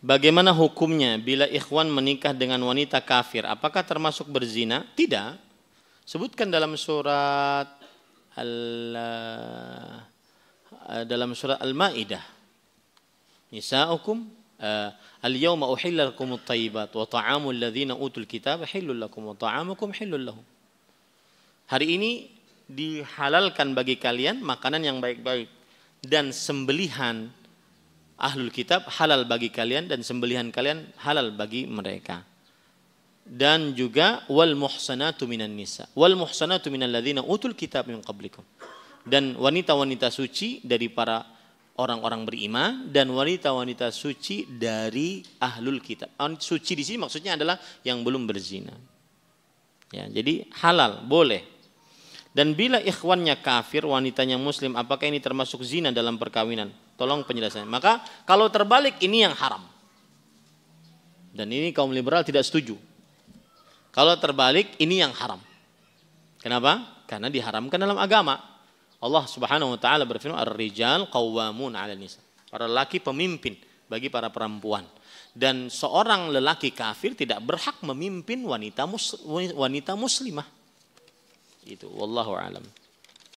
Bagaimana hukumnya bila ikhwan menikah dengan wanita kafir? Apakah termasuk berzina? Tidak. Sebutkan dalam surat al eh, eh, dalam surat Al-Maidah. Nisa'ukum eh, al-yawma uhilla lakum at-tayyibat wa ta'amul ladzina utul kitab halul lakum wa ta'amukum halul lahum. Hari ini dihalalkan bagi kalian makanan yang baik-baik dan sembelihan ahlul kitab halal bagi kalian dan sembelihan kalian halal bagi mereka. Dan juga wal muhsanatu minan nisa. Wal muhsanatu minan ladina utul kitab min qablikum. Dan wanita-wanita suci dari para orang-orang beriman dan wanita-wanita suci dari ahlul kitab. Suci di sini maksudnya adalah yang belum berzina. Ya, jadi halal boleh dan bila ikhwannya kafir, wanitanya muslim, apakah ini termasuk zina dalam perkawinan? Tolong penjelasannya. Maka kalau terbalik ini yang haram. Dan ini kaum liberal tidak setuju. Kalau terbalik ini yang haram. Kenapa? Karena diharamkan dalam agama. Allah Subhanahu wa taala berfirman ar-rijal qawwamun 'ala nisa. Para lelaki pemimpin bagi para perempuan. Dan seorang lelaki kafir tidak berhak memimpin wanita mus, wanita muslimah itu wallahu alam